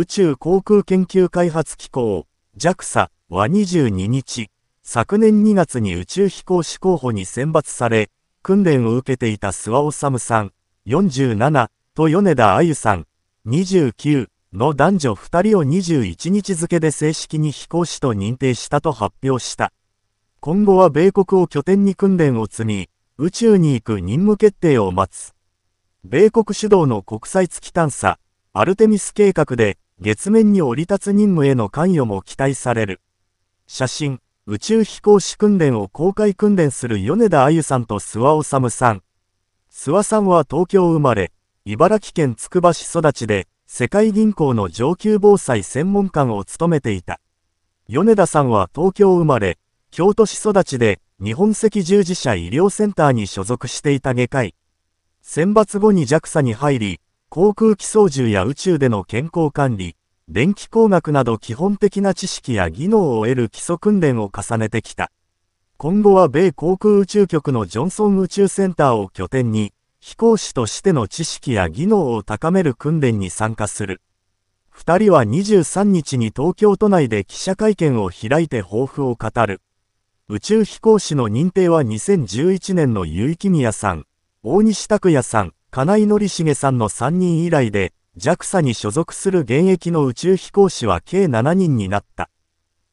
宇宙航空研究開発機構 JAXA は22日、昨年2月に宇宙飛行士候補に選抜され、訓練を受けていた諏訪治さん、47と米田あゆさん、29の男女2人を21日付で正式に飛行士と認定したと発表した。今後は米国を拠点に訓練を積み、宇宙に行く任務決定を待つ。米国主導の国際月探査、アルテミス計画で、月面に降り立つ任務への関与も期待される。写真、宇宙飛行士訓練を公開訓練する米田あゆさんと諏訪治さん。諏訪さんは東京生まれ、茨城県つくば市育ちで、世界銀行の上級防災専門官を務めていた。米田さんは東京生まれ、京都市育ちで、日本赤十字社医療センターに所属していた外科医。選抜後に JAXA に入り、航空機操縦や宇宙での健康管理、電気工学など基本的な知識や技能を得る基礎訓練を重ねてきた。今後は米航空宇宙局のジョンソン宇宙センターを拠点に、飛行士としての知識や技能を高める訓練に参加する。2人は23日に東京都内で記者会見を開いて抱負を語る。宇宙飛行士の認定は2011年の結城宮さん、大西拓也さん、金井典重さんの3人以来で JAXA に所属する現役の宇宙飛行士は計7人になった。